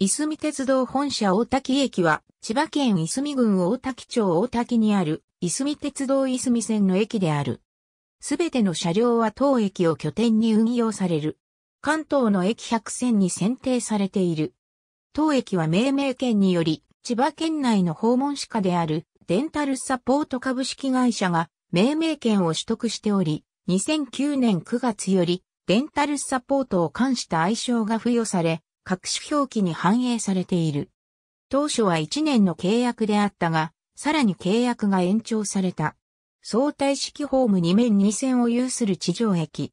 いすみ鉄道本社大滝駅は、千葉県いすみ郡大滝町大滝にある、いすみ鉄道いすみ線の駅である。すべての車両は当駅を拠点に運用される。関東の駅100線に選定されている。当駅は命名権により、千葉県内の訪問歯科である、デンタルサポート株式会社が、命名権を取得しており、2009年9月より、デンタルサポートを冠した愛称が付与され、各種表記に反映されている。当初は1年の契約であったが、さらに契約が延長された。相対式ホーム2面2線を有する地上駅。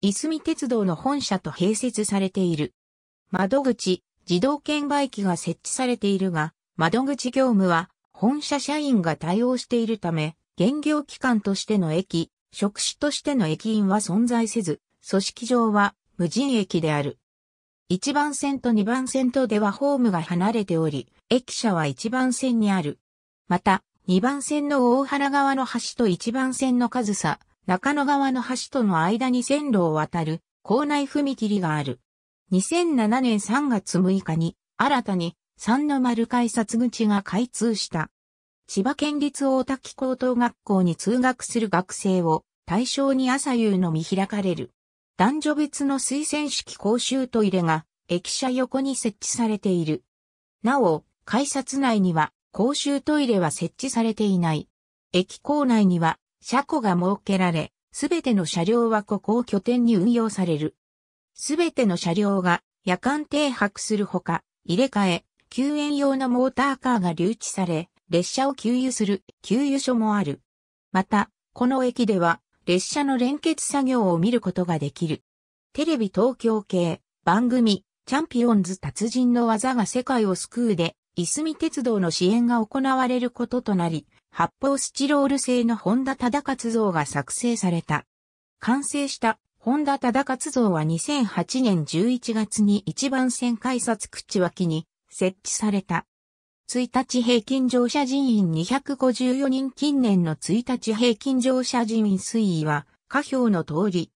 いすみ鉄道の本社と併設されている。窓口、自動券売機が設置されているが、窓口業務は本社社員が対応しているため、現業機関としての駅、職種としての駅員は存在せず、組織上は無人駅である。1番線と2番線とではホームが離れており、駅舎は1番線にある。また、2番線の大原川の橋と1番線の数差、中野川の橋との間に線路を渡る、校内踏切がある。2007年3月6日に、新たに、三の丸改札口が開通した。千葉県立大滝高等学校に通学する学生を対象に朝夕の見開かれる男女別の推薦式公衆トイレが駅舎横に設置されている。なお、改札内には公衆トイレは設置されていない。駅構内には車庫が設けられ、すべての車両はここを拠点に運用される。すべての車両が夜間停泊するほか、入れ替え、救援用のモーターカーが留置され、列車を給油する給油所もある。また、この駅では列車の連結作業を見ることができる。テレビ東京系番組チャンピオンズ達人の技が世界を救うで、いすみ鉄道の支援が行われることとなり、発泡スチロール製の本田忠勝像が作成された。完成した本田忠勝像は2008年11月に一番線改札口脇に設置された。1日平均乗車人員254人近年の1日平均乗車人員推移は、下表の通り。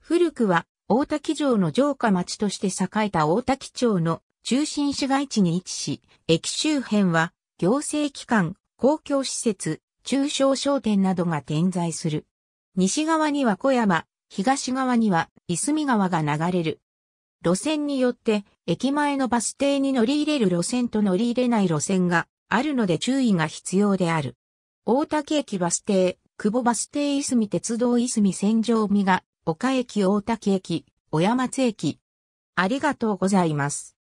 古くは、大滝城の城下町として栄えた大滝町の中心市街地に位置し、駅周辺は、行政機関、公共施設、中小商店などが点在する。西側には小山、東側には、いすみ川が流れる。路線によって、駅前のバス停に乗り入れる路線と乗り入れない路線があるので注意が必要である。大竹駅バス停、久保バス停いすみ鉄道いすみ線上見が、岡駅大竹駅、小山津駅。ありがとうございます。